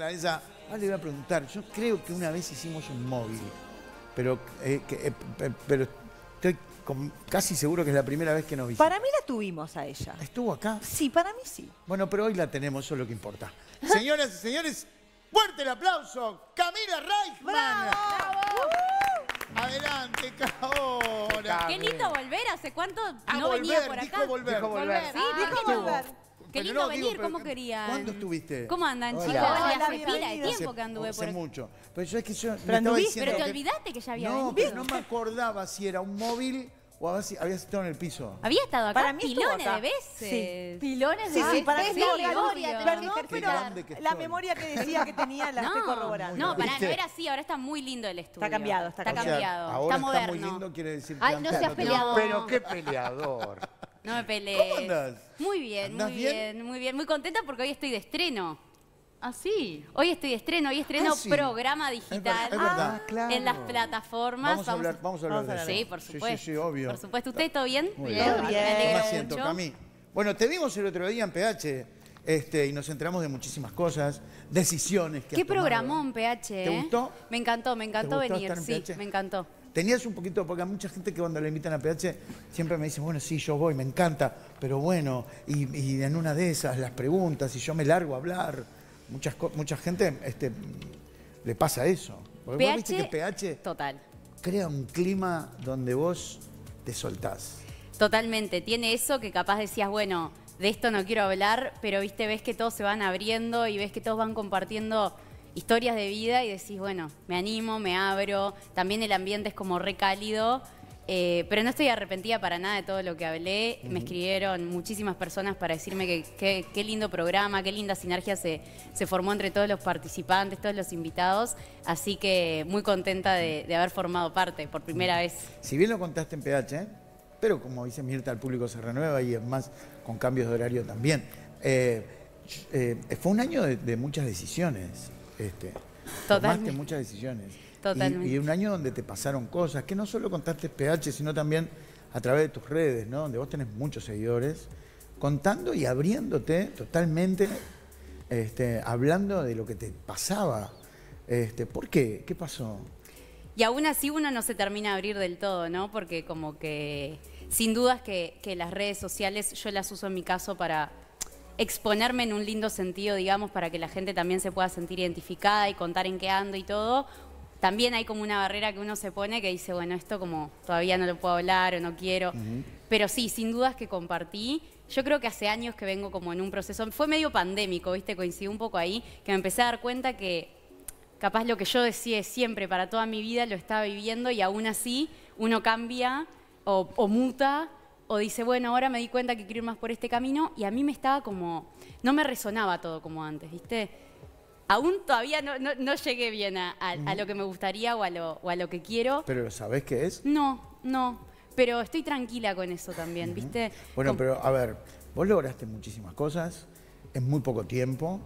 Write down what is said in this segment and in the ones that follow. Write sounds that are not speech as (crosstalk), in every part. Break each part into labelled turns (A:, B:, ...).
A: a ella. Ah, le voy a preguntar, yo creo que una vez hicimos un móvil, pero, eh, eh, pero estoy casi seguro que es la primera vez que nos visita. Para
B: mí la tuvimos a ella.
A: ¿Estuvo acá? Sí, para mí sí. Bueno, pero hoy la tenemos, eso es lo que importa. Señoras y señores, fuerte el aplauso. Camila ¡Bravo! Adelante, Caora. Qué lindo
C: volver, hace cuánto ah, no venía por acá. dijo volver. Dijo volver. Sí, ah, dijo volver. Qué lindo venir, ¿cómo querían? ¿Cuándo estuviste? ¿Cómo andan,
A: chicos? Hace
B: pila
C: de tiempo que anduve hace por
A: mucho. Pero yo es que yo pero, pero te olvidaste
C: que ya había no, venido. No,
A: me acordaba si era un móvil o a había estado en el piso. Había
C: estado acá pilones de veces. Pilones de veces. Sí, para sí, la memoria. Perdón, pero la memoria que decía que tenía la (laughs) estoy No, para no era así, ahora está muy lindo el estudio. Está cambiado, está, cambiado.
A: ahora está moderno. Está muy lindo quiere decir que Ay, no seas peleador. Pero qué peleador.
C: No me pelees. ¿Cómo Muy bien, muy bien? muy bien. Muy contenta porque hoy estoy de estreno. Ah, sí. Hoy estoy de estreno, hoy estreno ah, programa digital claro. en las plataformas. Vamos, a hablar, de eso. Sí, por supuesto. Sí, sí, obvio. Por supuesto. ¿Usted todo bien? Muy bien.
A: bien. Me Bueno, te vimos el otro día en PH este, y nos enteramos de muchísimas cosas, decisiones que Qué programón,
C: PH. ¿Te ¿eh? gustó? Me encantó, me encantó venir, sí, me encantó.
A: Tenías un poquito, porque hay mucha gente que cuando le invitan a PH siempre me dice, bueno, sí, yo voy, me encanta, pero bueno, y, en una de esas, las preguntas, y yo me largo a hablar. Muchas, mucha gente este, le pasa eso. Porque vos viste que
C: PH total.
A: crea un clima donde vos te soltás.
C: Totalmente, tiene eso que capaz decías, bueno, de esto no quiero hablar, pero viste, ves que todos se van abriendo y ves que todos van compartiendo historias de vida y decís, bueno, me animo, me abro. También el ambiente es como recálido. Eh, pero no estoy arrepentida para nada de todo lo que hablé. Me escribieron muchísimas personas para decirme que, qué lindo programa, qué linda sinergia se, se, formó entre todos los participantes, todos los invitados. Así que muy contenta de, haber formado parte por primera vez.
A: Si bien lo contaste en PH, ¿eh? pero como dice Mirta, el público se renueva y es más con cambios de horario también. Eh, fue un año de muchas decisiones. Este, Tomaste muchas decisiones. Totalmente. Y, un año donde te pasaron cosas, que no solo contaste PH, sino también a través de tus redes, Donde vos tenés muchos seguidores, contando y abriéndote totalmente, este, hablando de lo que te pasaba. Este, ¿Por qué? ¿Qué pasó?
C: Y aún así uno no se termina de abrir del todo, ¿no? Porque como que sin dudas que, que las redes sociales yo las uso en mi caso para exponerme en un lindo sentido, digamos, para que la gente también se pueda sentir identificada y contar en qué ando y todo, también hay como una barrera que uno se pone que dice, bueno, esto como todavía no lo puedo hablar o no quiero. Pero sí, sin dudas que compartí. Yo creo que hace años que vengo como en un proceso, fue medio pandémico, ¿viste? Coincidí un poco ahí, que me empecé a dar cuenta que capaz lo que yo decía siempre para toda mi vida lo estaba viviendo y aún así uno cambia o muta o dice, bueno, ahora me di cuenta que quiero ir más por este camino y a mí me estaba como, no me resonaba todo como antes, ¿viste? Aún todavía no, llegué bien a, lo que me gustaría o a lo, que quiero.
A: ¿Pero sabes qué es?
C: No, no, pero estoy tranquila con eso también, ¿viste?
A: Bueno, pero a ver, vos lograste muchísimas cosas en muy poco tiempo,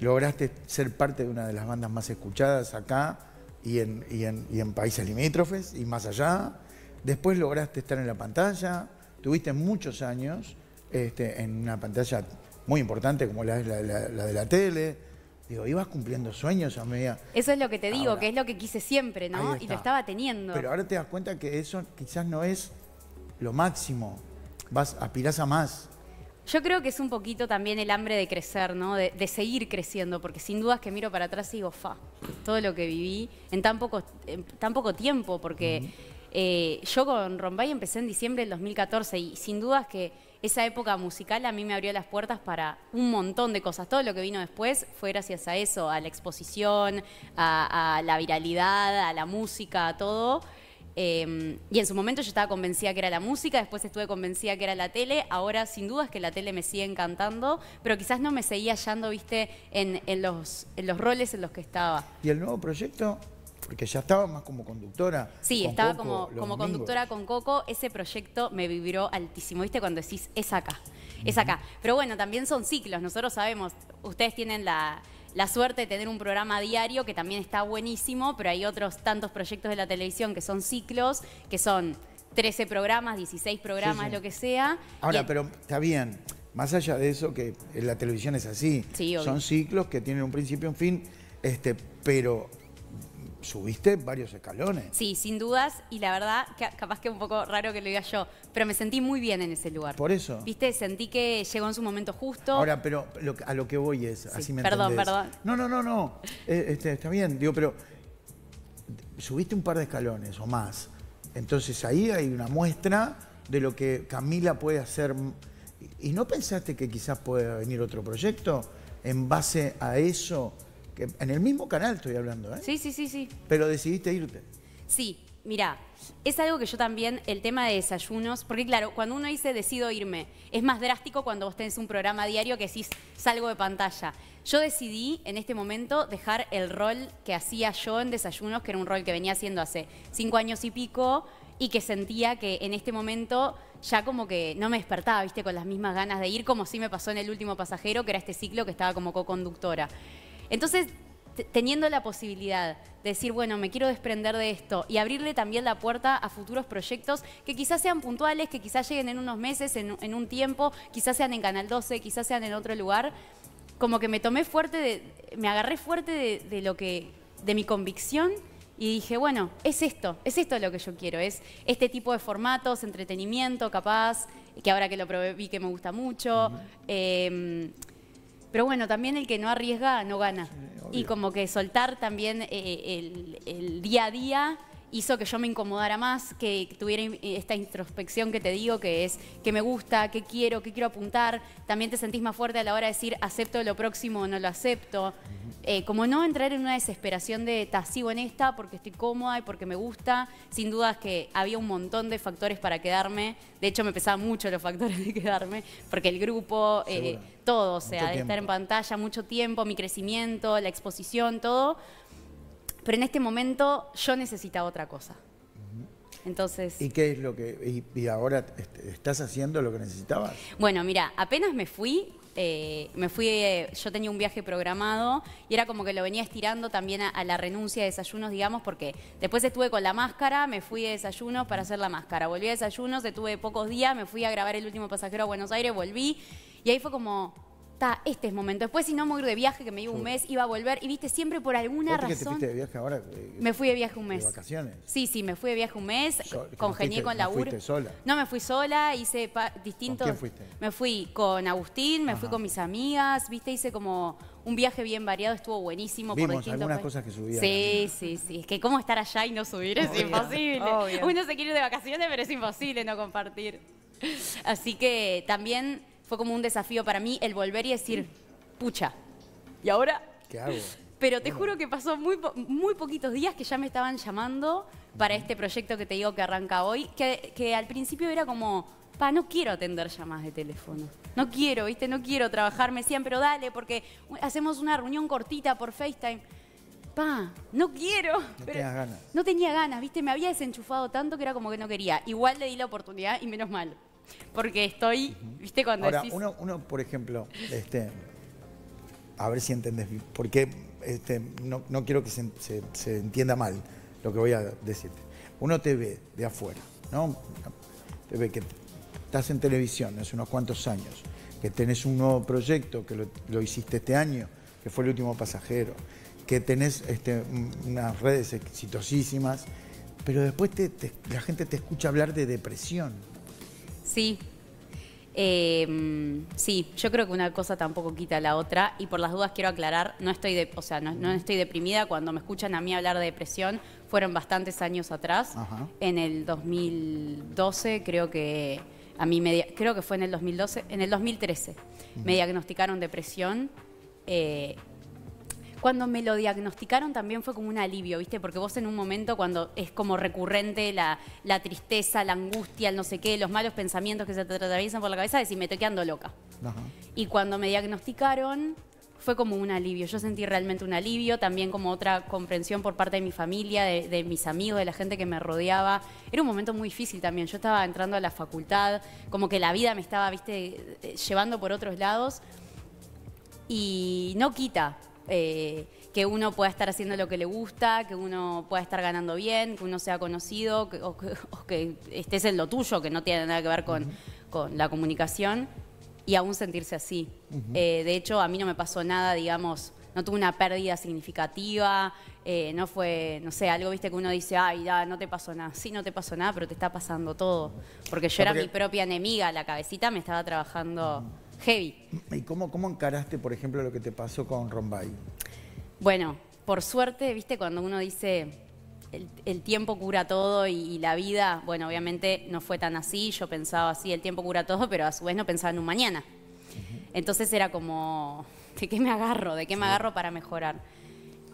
A: lograste ser parte de una de las bandas más escuchadas acá y en, en, y en países limítrofes y más allá. Después lograste estar en la pantalla, tuviste muchos años este, en una pantalla muy importante como la, de la tele. Digo, ibas cumpliendo sueños a medida.
C: Eso es lo que te digo, que es lo que quise siempre, ¿no? Y lo estaba teniendo. Pero
A: ahora te das cuenta que eso quizás no es lo máximo. Vas, aspirás a más.
C: Yo creo que es un poquito también el hambre de crecer, ¿no? De, seguir creciendo, porque sin dudas es que miro para atrás y digo, fa, todo lo que viví en tan poco, tiempo, porque. Eh, yo con Rombay empecé en diciembre del 2014 y sin dudas que esa época musical a mí me abrió las puertas para un montón de cosas. Todo lo que vino después fue gracias a eso, a la exposición, a, la viralidad, a la música, a todo. Em, y en su momento yo estaba convencida que era la música, después estuve convencida que era la tele, ahora sin dudas es que la tele me sigue encantando, pero quizás no me seguía hallando, viste, en, los, en los roles en los que estaba.
A: ¿Y el nuevo proyecto? porque ya estaba más como conductora. Sí, estaba como, como conductora
C: con Coco. Ese proyecto me vibró altísimo. ¿Viste cuando decís, es acá, es acá? Pero bueno, también son ciclos. Nosotros sabemos, ustedes tienen la, suerte de tener un programa diario que también está buenísimo, pero hay otros tantos proyectos de la televisión que son ciclos, que son 13 programas, 16 programas, lo que sea.
A: Ahora, pero está bien, más allá de eso, que la televisión es así. son ciclos que tienen un principio y un fin, este, pero subiste varios escalones.
C: Sí, sin dudas, y la verdad, capaz que un poco raro que lo diga yo, pero me sentí muy bien en ese lugar. Por eso. Viste, sentí que llegó en su momento justo. Ahora,
A: pero a lo que voy es, así me Perdón, perdón. No, no, no, no, eh, este, está bien, digo, pero subiste un par de escalones o más, entonces ahí hay una muestra de lo que Camila puede hacer. ¿Y no pensaste que quizás pueda venir otro proyecto en base a eso? en el mismo canal estoy hablando, ¿eh? Sí, sí, sí, sí. Pero decidiste irte.
C: Sí, mira, es algo que yo también, el tema de desayunos, porque claro, cuando uno dice decido irme, es más drástico cuando vos tenés un programa diario que decís salgo de pantalla. Yo decidí en este momento dejar el rol que hacía yo en desayunos, que era un rol que venía haciendo hace cinco años y pico, y que sentía que en este momento ya como que no me despertaba, viste, con las mismas ganas de ir, como sí me pasó en el último pasajero, que era este ciclo que estaba como co-conductora. Entonces, teniendo la posibilidad de decir, bueno, me quiero desprender de esto y abrirle también la puerta a futuros proyectos que quizás sean puntuales, que quizás lleguen en unos meses, en, un tiempo, quizás sean en Canal 12, quizás sean en otro lugar, como que me tomé fuerte, me agarré fuerte de, lo que, de mi convicción y dije, bueno, es esto, es esto lo que yo quiero, es este tipo de formatos, entretenimiento, capaz, que ahora que lo probé vi que me gusta mucho. Pero bueno, también el que no arriesga no gana. y como que soltar también eh, el, el día a día hizo que yo me incomodara más, que tuviera eh, esta introspección que te digo, que es que me gusta, qué quiero, qué quiero apuntar. También te sentís más fuerte a la hora de decir acepto lo próximo o no lo acepto. Eh, como no entrar en una desesperación de sigo en esta porque estoy cómoda y porque me gusta. Sin dudas es que había un montón de factores para quedarme. De hecho, me pesaban mucho los factores de quedarme, porque el grupo, eh, todo, o sea, de estar en pantalla mucho tiempo, mi crecimiento, la exposición, todo pero en este momento yo necesitaba otra cosa. Entonces. ¿Y
A: qué es lo que. Y, ahora este, estás haciendo lo que necesitabas?
C: Bueno, mira, apenas me fui. Eh, me fui, eh, yo tenía un viaje programado y era como que lo venía estirando también a, la renuncia de desayunos, digamos, porque después estuve con la máscara, me fui de desayunos para hacer la máscara, volví a desayunos, estuve pocos días, me fui a grabar el último pasajero a Buenos Aires, volví y ahí fue como, está, este es momento. Después, si no, me voy a de viaje, que me iba un mes, iba a volver. Y viste, siempre por alguna razón. Que te fuiste
A: de viaje ahora? Eh,
C: me fui de viaje un mes. ¿De vacaciones? Sí, sí, me fui de viaje un mes, congenié con la UR. fuiste sola? No, me fui sola, hice distintos. ¿Con quién fuiste? Me fui con Agustín, me fui con mis amigas, viste, hice como un viaje bien variado, estuvo buenísimo. Vimos algunas cosas que subían. Sí, sí, sí. Es que cómo estar allá y no subir es imposible. Uno se quiere ir de vacaciones, pero es imposible no compartir. Así que también fue como un desafío para mí el volver y decir, pucha, ¿y ahora? ¿Qué hago? Pero te juro que pasó muy, muy poquitos días que ya me estaban llamando para este proyecto que te digo que arranca hoy, que, que al principio era como, pa, no quiero atender llamadas de teléfono, no quiero, viste, no quiero trabajar, me decían, pero dale, porque hacemos una reunión cortita por FaceTime. Pa, no quiero. No tenías ganas. No tenía ganas, viste, me había desenchufado tanto que era como que no quería. Igual le di la oportunidad y menos mal. Porque estoy, ¿viste? Cuando Ahora, uno,
A: uno, por ejemplo, este, a ver si entendés, porque este, no, quiero que se, entienda mal lo que voy a decirte. Uno te ve de afuera, ¿no? Te ve que estás en televisión hace unos cuantos años, que tenés un nuevo proyecto, que lo, hiciste este año, que fue el último pasajero, que tenés este, unas redes exitosísimas, pero después te, la gente te escucha hablar de depresión
C: Sí. Em, sí, yo creo que una cosa tampoco quita la otra y por las dudas quiero aclarar, no estoy, de, o sea, no, estoy deprimida, cuando me escuchan a mí hablar de depresión fueron bastantes años atrás, en el 2012 creo que a mí creo que fue en el 2012, en el 2013 me diagnosticaron depresión eh, cuando me lo diagnosticaron también fue como un alivio, ¿viste? Porque vos en un momento cuando es como recurrente la, tristeza, la angustia, el no sé qué, los malos pensamientos que se te atraviesan por la cabeza, decís, me estoy quedando loca. Y cuando me diagnosticaron, fue como un alivio. Yo sentí realmente un alivio, también como otra comprensión por parte de mi familia, de, de, mis amigos, de la gente que me rodeaba. Era un momento muy difícil también. Yo estaba entrando a la facultad, como que la vida me estaba, viste, eh, llevando por otros lados. Y no quita eh, que uno pueda estar haciendo lo que le gusta, que uno pueda estar ganando bien, que uno sea conocido, que, o, que, (laughs) estés en lo tuyo, que no tiene nada que ver con, la comunicación, y aún sentirse así. Eh, de hecho, a mí no me pasó nada, digamos, no tuve una pérdida significativa, eh, no fue, no sé, algo viste que uno dice, ay, no te pasó nada. Sí, no te pasó nada, pero te está pasando todo. Porque yo era mi propia enemiga, la cabecita me estaba trabajando heavy.
A: ¿Y cómo, cómo encaraste, por ejemplo, lo que te pasó con Rombay?
C: Bueno, por suerte, viste, cuando uno dice el, tiempo cura todo y, la vida, bueno, obviamente no fue tan así, yo pensaba así, el tiempo cura todo, pero a su vez no pensaba en un mañana. Entonces era como, ¿de qué me agarro? ¿De qué me agarro para mejorar?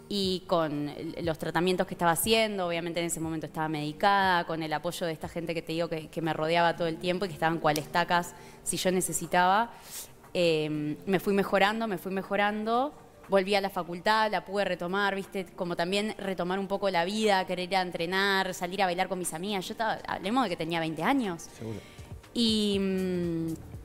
C: y con los tratamientos que estaba haciendo, obviamente en ese momento estaba medicada, con el apoyo de esta gente que te digo que, me rodeaba todo el tiempo y que estaban cual estacas si yo necesitaba, em, me fui mejorando, me fui mejorando, volví a la facultad, la pude retomar, viste, como también retomar un poco la vida, querer ir a entrenar, salir a bailar con mis amigas, yo estaba, hablemos de que tenía 20 años. Seguro. Y... Mm,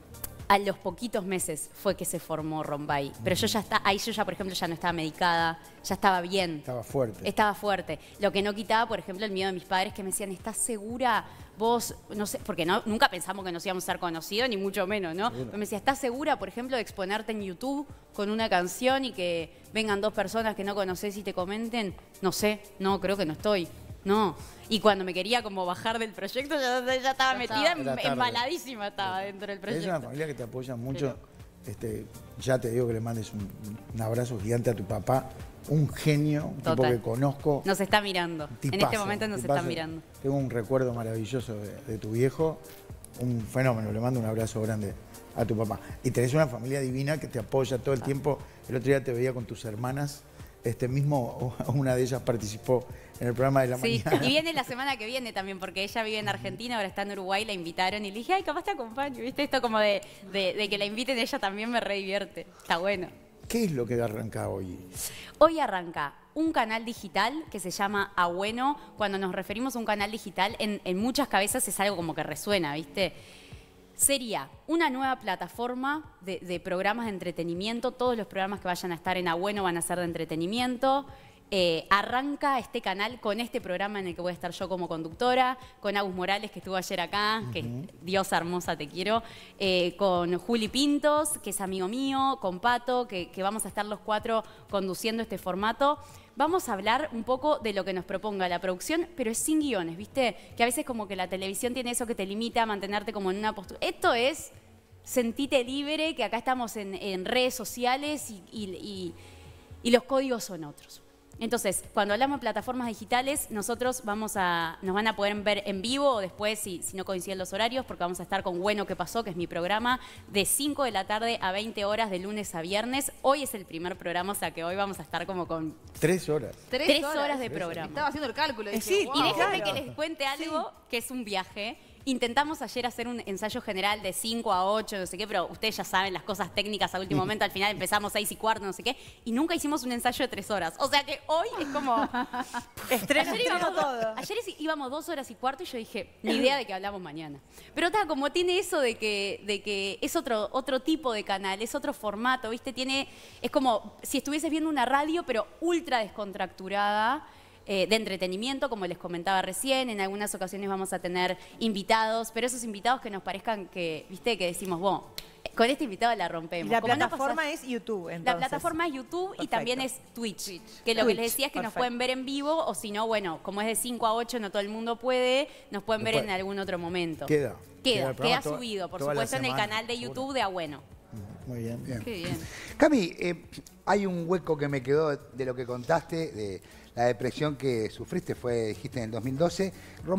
C: a los poquitos meses fue que se formó Rombay. Pero yo ya está, ahí yo ya, por ejemplo, ya no estaba medicada, ya estaba bien. Estaba fuerte. Estaba fuerte. Lo que no quitaba, por ejemplo, el miedo de mis padres que me decían, ¿estás segura? Vos, no sé, porque nunca pensamos que nos íbamos a ser conocidos, ni mucho menos, ¿no? me decía, ¿estás segura, por ejemplo, de exponerte en YouTube con una canción y que vengan dos personas que no conoces y te comenten? No sé, no, creo que no estoy. No. Y cuando me quería como bajar del proyecto, ya, estaba metida, embaladísima estaba dentro del proyecto. Es una familia
A: que te apoya mucho. Este, ya te digo que le mandes un, abrazo gigante a tu papá, un genio, un tipo que conozco. Nos
C: está mirando. en este momento nos está mirando.
A: Tengo un recuerdo maravilloso de, tu viejo, un fenómeno. Le mando un abrazo grande a tu papá. Y tenés una familia divina que te apoya todo el ah. tiempo. El otro día te veía con tus hermanas este mismo, (laughs) una de ellas participó en el programa de la mañana. Sí, y
C: viene la semana que viene también, porque ella vive en Argentina, ahora está en Uruguay, la invitaron y le dije, ay, capaz te acompaño, ¿viste? Esto como de, que la inviten, ella también me redivierte. Está bueno.
A: ¿Qué es lo que arranca hoy?
C: Hoy arranca un canal digital que se llama Abueno. Cuando nos referimos a un canal digital, en, en muchas cabezas es algo como que resuena, ¿viste? sería una nueva plataforma de, programas de entretenimiento. Todos los programas que vayan a estar en Abueno van a ser de entretenimiento. Eh, arranca este canal con este programa en el que voy a estar yo como conductora, con Agus Morales, que estuvo ayer acá, que Dios hermosa te quiero, eh, con Juli Pintos, que es amigo mío, con Pato, que vamos a estar los cuatro conduciendo este formato vamos a hablar un poco de lo que nos proponga la producción, pero es sin guiones, ¿viste? Que a veces como que la televisión tiene eso que te limita a mantenerte como en una postura. Esto es sentite libre, que acá estamos en, redes sociales y los códigos son otros. Entonces, cuando hablamos de plataformas digitales, nosotros vamos a, nos van a poder ver en vivo o después, si, no coinciden los horarios, porque vamos a estar con Bueno que pasó, que es mi programa, de 5 de la tarde a 20 horas de lunes a viernes. Hoy es el primer programa, o sea que hoy vamos a estar como con... Tres horas. Tres, horas, de programa. Estaba
B: haciendo el cálculo. Eh, y, déjame que les cuente
C: algo que es un viaje. Intentamos ayer hacer un ensayo general de 5 a 8, no sé qué, pero ustedes ya saben las cosas técnicas a último (laughs) momento, al final empezamos 6 y cuarto, no sé qué, y nunca hicimos un ensayo de 3 horas. O sea que hoy es como... (laughs) ayer íbamos, todo. Ayer íbamos 2 horas y cuarto y yo dije, ni idea de que hablamos mañana. Pero está, como tiene eso de que, de que es otro, otro tipo de canal, es otro formato, ¿viste? Tiene, es como si estuvieses viendo una radio, pero ultra descontracturada. Eh, de entretenimiento, como les comentaba recién. En algunas ocasiones vamos a tener invitados, pero esos invitados que nos parezcan que, viste, que decimos, vos, con este invitado la rompemos. La plataforma es YouTube, entonces. La plataforma es YouTube y también es Twitch, Que lo que les decía es que nos pueden ver en vivo o si no, bueno, como es de 5 a 8, no todo el mundo puede, nos pueden ver en algún otro momento. Queda. Queda, queda, subido, por supuesto, en el canal de YouTube de Abueno.
A: Muy bien. bien. Qué bien. Cami, eh, hay un hueco que me quedó de lo que contaste, de la depresión que sufriste fue, dijiste, en el 2012.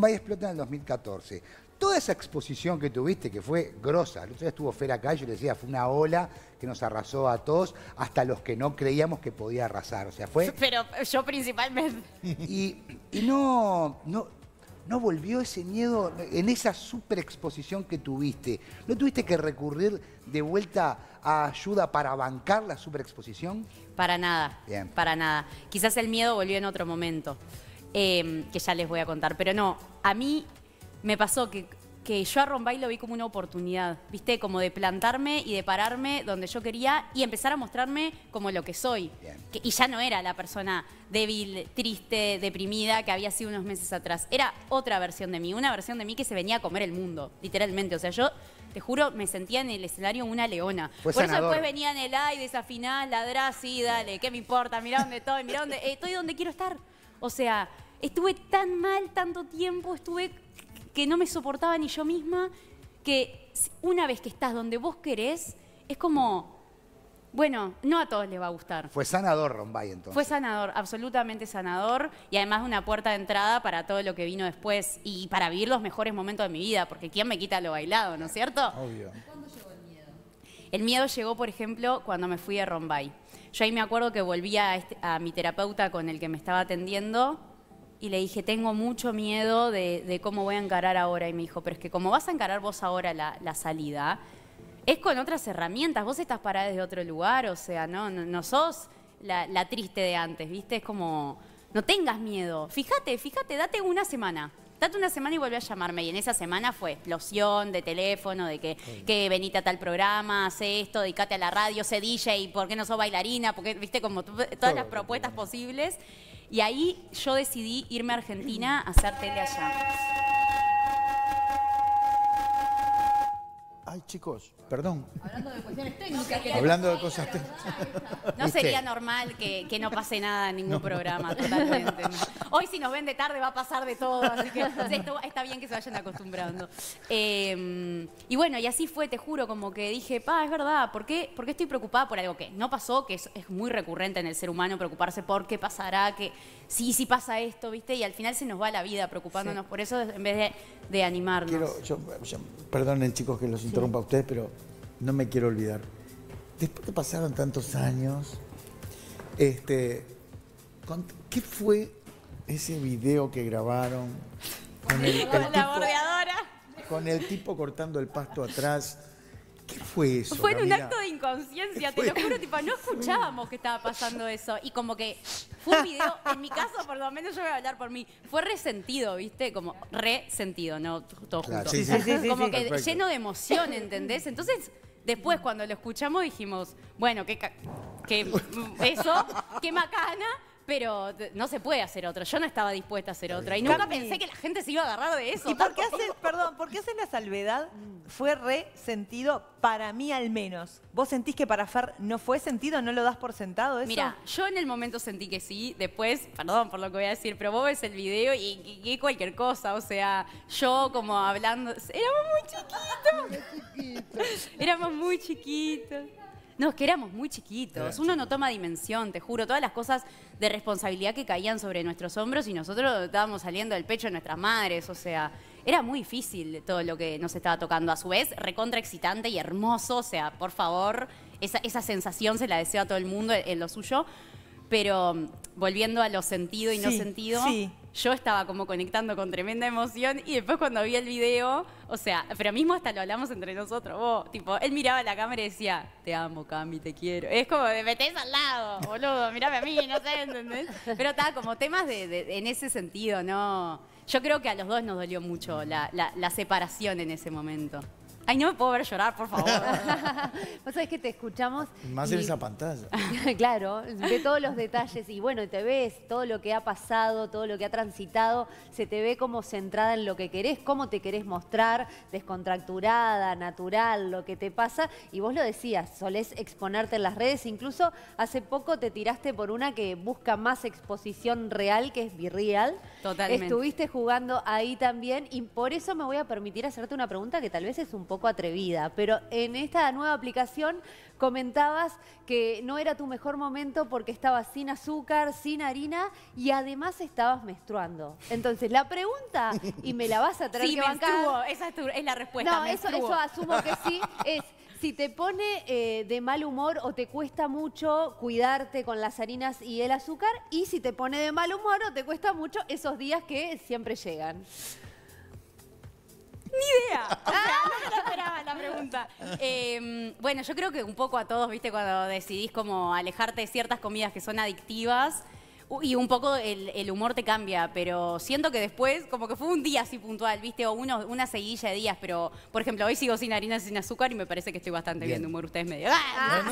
A: y explota en el 2014. Toda esa exposición que tuviste, que fue grosa, el otro día estuvo Fera acá, yo le decía, fue una ola que nos arrasó a todos, hasta los que no creíamos que podía arrasar.
C: O sea, fue. Pero yo principalmente.
A: Y, y no, no, ¿No volvió ese miedo en esa superexposición que tuviste? ¿No tuviste que recurrir de vuelta a ayuda para bancar la superexposición?
C: Para nada, para nada. Quizás el miedo volvió en otro momento, eh, que ya les voy a contar. Pero no, a mí me pasó que que yo a Rombay lo vi como una oportunidad, ¿viste? Como de plantarme y de pararme donde yo quería y empezar a mostrarme como lo que soy. y ya no era la persona débil, triste, deprimida que había sido unos meses atrás. Era otra versión de mí, una versión de mí que se venía a comer el mundo, literalmente. O sea, yo te juro, me sentía en el escenario una leona. Por eso después en el esa final ladras sí, dale, ¿qué me importa? mira dónde estoy, mira dónde... estoy donde quiero estar. O sea, estuve tan mal tanto tiempo, estuve que no me soportaba ni yo misma, que una vez que estás donde vos querés, es como, bueno, no a todos les va a gustar. Fue
A: sanador Rombay entonces. Fue
C: sanador, absolutamente sanador y además una puerta de entrada para todo lo que vino después y para vivir los mejores momentos de mi vida, porque ¿quién me quita lo bailado, no es cierto?
A: Obvio. ¿Cuándo llegó el
C: miedo? El miedo llegó, por ejemplo, cuando me fui de Rombay. Yo ahí me acuerdo que volví a, este, a mi terapeuta con el que me estaba atendiendo y le dije, tengo mucho miedo de, cómo voy a encarar ahora. Y me dijo, pero es que como vas a encarar vos ahora la, salida, es con otras herramientas, vos estás parada desde otro lugar, o sea, no, no, sos la, triste de antes, ¿viste? Es como, no tengas miedo, fíjate, fíjate, date una semana. Date una semana y vuelve a llamarme. Y en esa semana fue explosión de teléfono, de que, que venite a tal programa, hace esto, dedicate a la radio, sé DJ, ¿por qué no sos bailarina? Porque, viste, como todas las propuestas posibles. Y ahí yo decidí irme a Argentina a hacer tele allá.
A: chicos, perdón.
C: Hablando de cuestiones técnicas. cosas No sería normal que, no pase nada en ningún programa, totalmente. Hoy si nos ven de tarde va a pasar de todo, así que está bien que se vayan acostumbrando. Eh, y bueno, y así fue, te juro, como que dije, pa, es verdad, ¿por qué, estoy preocupada por algo que no pasó? Que es, muy recurrente en el ser humano preocuparse por qué pasará, que sí, sí pasa esto, ¿viste? Y al final se nos va la vida preocupándonos por eso en vez de, animarnos.
A: perdonen chicos que los interrumpo para ustedes, pero no me quiero olvidar. Después que pasaron tantos años, este, ¿qué fue ese video que grabaron? Con el, la
B: bordeadora.
A: Con el tipo cortando el pasto atrás fue Fue en un acto de
C: inconsciencia, te lo juro, no escuchábamos que estaba pasando eso. Y como que fue un video, en mi caso, por lo menos yo voy a hablar por mí, fue resentido, ¿viste? Como resentido, no todo como que lleno de emoción, ¿entendés? Entonces, después cuando lo escuchamos dijimos, bueno, qué, qué (laughs) eso, qué macana, pero no se puede hacer otro. Yo no estaba dispuesta a hacer otra. Y nunca pensé que la gente se iba a agarrar
B: de eso. ¿Y por qué haces, perdón, por qué la salvedad? Fue re sentido para mí al menos. ¿Vos sentís que para Fer no fue sentido? ¿No lo das por sentado eso? Mira, yo en el momento
C: sentí que sí. Después, perdón por lo que voy a decir, pero vos ves el video y, y cualquier cosa. O sea, yo como hablando... Éramos muy chiquitos. (laughs) Éramos muy chiquitos. No, es que éramos muy chiquitos. Uno no toma dimensión, te juro. Todas las cosas de responsabilidad que caían sobre nuestros hombros y nosotros estábamos saliendo del pecho de nuestras madres. O sea, era muy difícil todo lo que nos estaba tocando. A su vez, recontra excitante y hermoso. O sea, por favor, esa, esa sensación se la deseo a todo el mundo en lo suyo. Pero mm, volviendo a lo sentido y no sentido, yo estaba como conectando con tremenda emoción y después cuando vi el video, o sea, pero mismo hasta lo hablamos entre nosotros, vos, tipo, él miraba la cámara y decía, te amo, Cami, te quiero. Es como, de, metés al lado, boludo, mirame a mí, no sé, ¿entendés? Pero está como temas en ese sentido, ¿no? Yo creo que a los dos nos dolió mucho la, la separación en ese momento. Ay, no me puedo ver llorar, por favor.
B: (laughs) Vos sabés que te escuchamos. Más en esa pantalla. (laughs) claro, de todos los detalles. Y bueno, te ves todo lo que ha pasado, todo lo que ha transitado. Se te ve como centrada en lo que querés, cómo te querés mostrar, descontracturada, natural, lo que te pasa. Y vos lo decías, solés exponerte en las redes. Incluso hace poco te tiraste por una que busca más exposición real, que es Virreal. Totalmente. Estuviste jugando ahí también. Y por eso me voy a permitir hacerte una pregunta que tal vez es un poco poco atrevida, pero en esta nueva aplicación comentabas que no era tu mejor momento porque estabas sin azúcar, sin harina y además estabas menstruando. Entonces, la pregunta, y me la vas a traer sí, que esa es, tu, es, la respuesta. No, eso, asumo que sí, es si te pone eh, de mal humor o te cuesta mucho cuidarte con las harinas y el azúcar y si te pone de mal humor o te cuesta mucho esos días que siempre llegan.
C: Ni idea. no me la pregunta. Em, bueno, yo creo que un poco a todos, viste, cuando decidís como alejarte de ciertas comidas que son adictivas y un poco el, humor te cambia, pero siento que después, como que fue un día así puntual, ¿viste? O uno, una seguilla de días, pero por ejemplo, hoy sigo sin harina, sin azúcar y me parece que estoy bastante bien, de humor. Ustedes medio. Ah, ¡Ah!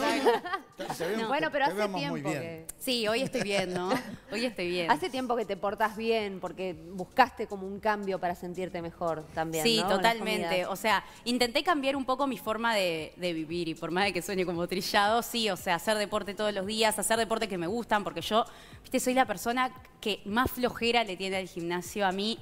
C: Bueno,
B: pero hace tiempo que. Sí, hoy estoy bien, ¿no? Hoy estoy bien. Hace tiempo que te portás bien porque buscaste como un cambio para sentirte mejor también. Sí, totalmente. O
C: sea, intenté cambiar un poco mi forma de, vivir y por más de que sueño como trillado, sí, o sea, hacer deporte todos los días, hacer deporte que me gustan, porque yo, viste, soy la persona que más flojera le tiene al gimnasio. A mí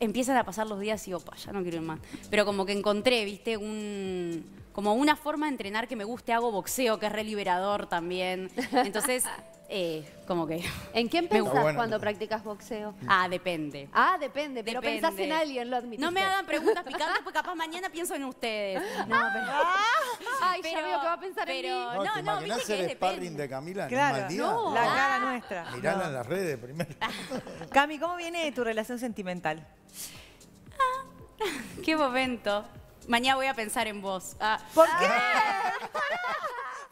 C: empiezan a pasar los días y opa, ya no quiero ir más. Pero como que encontré, viste, un como una forma de entrenar que me guste, hago boxeo, que es re liberador también. Entonces, (laughs) Eh, como
B: que. ¿En quién (laughs) pensás cuando practicas boxeo? Ah, depende. Ah, depende, pero pensás en alguien,
C: lo admitís. No me hagan preguntas picantes porque capaz mañana pienso en ustedes. (laughs) No, ah, pero. Ah. Ay,
B: pero, ya veo que va a pensar en mí. No, no, no imaginás el sparring de
A: Camila claro, en mal día? La cara
B: nuestra. Mirala en
A: las redes primero.
B: (laughs) Cami, ¿cómo viene tu relación sentimental? Ah,
C: qué momento. Mañana voy a pensar en vos. Ah. ¿Por
B: qué?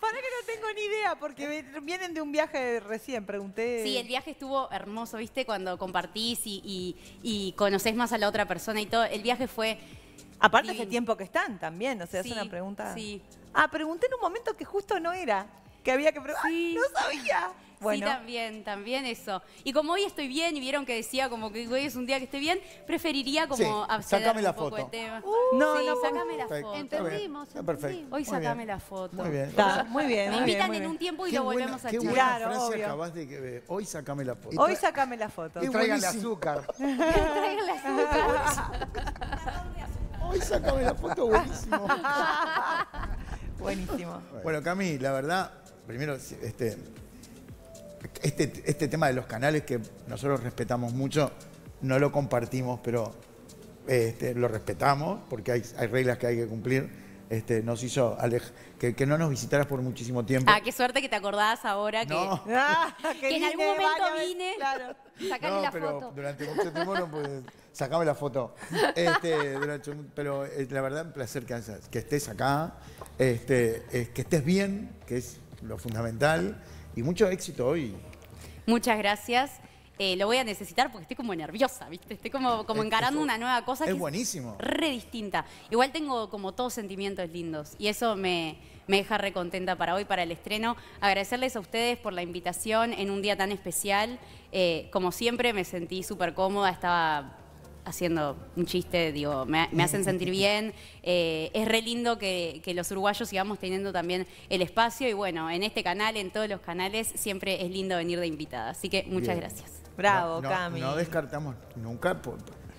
B: Para que no tengo ni idea, porque vienen de un viaje recién,
C: pregunté. Sí, el viaje estuvo hermoso, ¿viste? Cuando compartís y, y, más a la otra persona y todo. El viaje fue. Aparte del tiempo
B: que están también, o sea, es una pregunta. Sí. Ah, pregunté en un momento que justo no era, que había que preguntar. no sabía. Sí, también,
C: también eso. Y como hoy estoy bien y vieron que decía como que hoy es un día que estoy bien, preferiría como sí, la un poco foto. el tema. no, uh, sí, no, sacame la foto. Entendimos,
A: ah, entendimos. Hoy sacame
C: la foto. Muy bien. muy bien. Me invitan en un tiempo y lo volvemos a echar. Claro, obvio.
A: de eh, hoy sacame la foto. Hoy sacame la foto. Y traigan azúcar. (laughs)
C: traigan
A: azúcar. hoy sacame la foto, buenísimo.
B: (laughs) buenísimo.
A: Bueno, Cami, la verdad, primero, este, este, este tema de los canales que nosotros respetamos mucho, no lo compartimos, pero este, lo respetamos porque hay, hay, reglas que hay que cumplir. Este, nos hizo Alej, que, que, no nos visitaras por muchísimo tiempo.
C: Ah, qué suerte que te acordás ahora que, (laughs) ah, en algún momento vine. Eh, claro. no, la pero foto.
A: Durante mucho tiempo no pues, sacame la foto. Este, pero eh, la verdad, un placer que, que estés acá, este, eh, que estés bien, que es lo fundamental y mucho éxito hoy.
C: Muchas gracias. Eh, lo voy a necesitar porque estoy como nerviosa, ¿viste? Estoy como, como encarando una nueva cosa es buenísimo. es re distinta. Igual tengo como todos sentimientos lindos y eso me, deja re contenta para hoy, para el estreno. Agradecerles a ustedes por la invitación en un día tan especial. Eh, como siempre me sentí súper cómoda, estaba haciendo un chiste, digo, me, hacen sentir bien. Eh, es re lindo que, los uruguayos sigamos teniendo también el espacio y bueno, en este canal, en todos los canales, siempre es lindo venir de invitada. Así que muchas gracias. Bravo, no, no, Cami. No
A: descartamos nunca.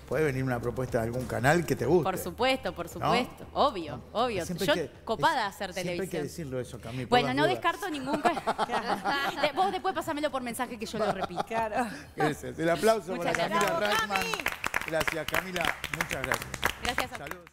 A: Puede venir una propuesta de algún canal que te guste. Por supuesto,
C: por supuesto. Obvio, obvio. Yo copada a hacer televisión. Siempre hay que
A: decirlo eso, Camilo. Bueno, no descarto
C: ningún... (laughs) vos después pásamelo por mensaje que yo lo repito. Claro.
A: el aplauso Muchas para Camila Gracias, Camila. Muchas gracias. Gracias a Saludos.